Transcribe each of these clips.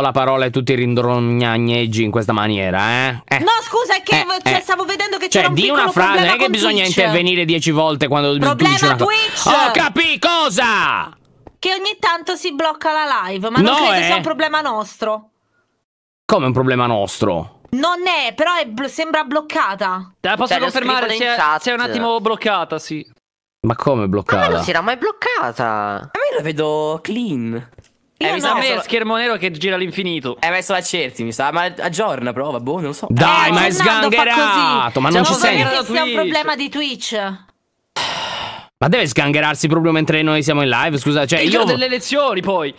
la parola e tutti rindrognagneggio in questa maniera, eh? eh. No, scusa, è che eh, cioè, eh. stavo vedendo che cioè, c'era cioè, un di una frase, non è che bisogna Twitch. intervenire dieci volte quando problema tu dici Twitch. Ho oh, capito cosa? Che ogni tanto si blocca la live, ma no, non credo eh. sia un problema nostro. Come un problema nostro? Non è, però è bl sembra bloccata. Te la posso Te cioè, confermare, è un attimo bloccata, sì. Ma come bloccata? Ma non si era mai bloccata. A me la vedo clean. Io eh, mi no. sa a me è schermo nero che gira all'infinito. Eh, messo la certi, mi sa, ma aggiorna, prova, boh, non lo so. Dai, eh, ma è sgangherato, ma non ci sei. Ma è un problema di Twitch. Ma deve sgangherarsi proprio mentre noi siamo in live, scusa, cioè Il io... delle lezioni poi!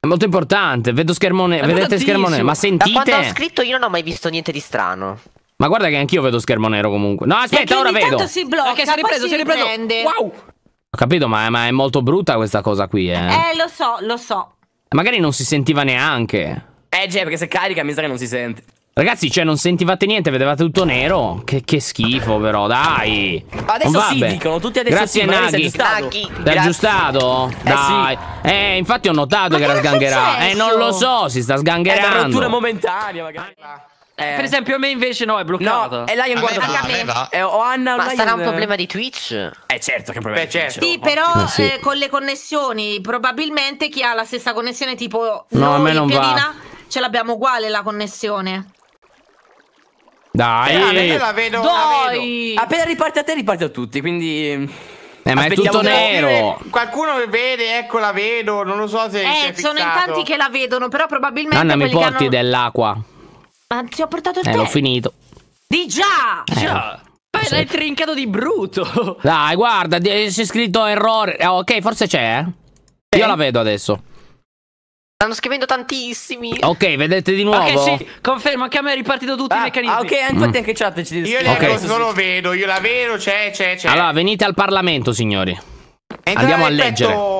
È molto importante, vedo schermone, vedete schermo nero, ma sentite... Ma quando ho scritto io non ho mai visto niente di strano. Ma guarda che anch'io vedo schermo nero comunque. No, aspetta, ora vedo. si blocca, Perché si è ripreso, si, si è ripreso. Wow! Ho capito, ma è, ma è molto brutta questa cosa qui, eh. Eh, lo so, lo so. Magari non si sentiva neanche. Eh, già, perché se carica miseria non si sente. Ragazzi, cioè, non sentivate niente, vedevate tutto nero. Che, che schifo, però, dai. Adesso si sì, dicono tutti adesso Grazie, sì, Naghi. Sei aggiustato. L'hai aggiustato? Eh, dai. Sì. Eh, infatti ho notato Ma che era sgangherata. Eh, non lo so, si sta eh, sgangherando. È una rottura momentanea, magari. Eh. Per esempio, a me invece no, è bloccato. No, e Lion guarda va, anche a me. Eh, Anna, Ma Lion... sarà un problema di Twitch? Eh, certo che è un problema Beh, di Certo. Sì, però sì. Eh, con le connessioni, probabilmente chi ha la stessa connessione, tipo no, noi, a me non Pierina, va. ce l'abbiamo uguale la connessione. Dai, Beh, la vedo, Dai. La vedo. Appena riparte a te, riparte a tutti, quindi... Eh, ma è tutto nero. Qualcuno vede, ecco, la vedo. Non lo so se. Eh, sono in tanti che la vedono, però probabilmente. Anna, mi porti hanno... dell'acqua. Ma ah, ti ho portato il eh, tè. l'ho finito. Di già! Eh. Già! Beh, l'hai trincato di brutto! Dai, guarda, eh, c'è scritto errore. Eh, ok, forse c'è, eh? Io la vedo adesso. Stanno scrivendo tantissimi. Ok, vedete di nuovo. Ok, sì, confermo, anche a me è ripartito tutti ah, i meccanismi. ok, infatti mm. anche chat ci dice. Io le okay. non lo vedo, io la vedo, c'è, c'è, c'è. Allora, venite al Parlamento, signori. Entra Andiamo a leggere.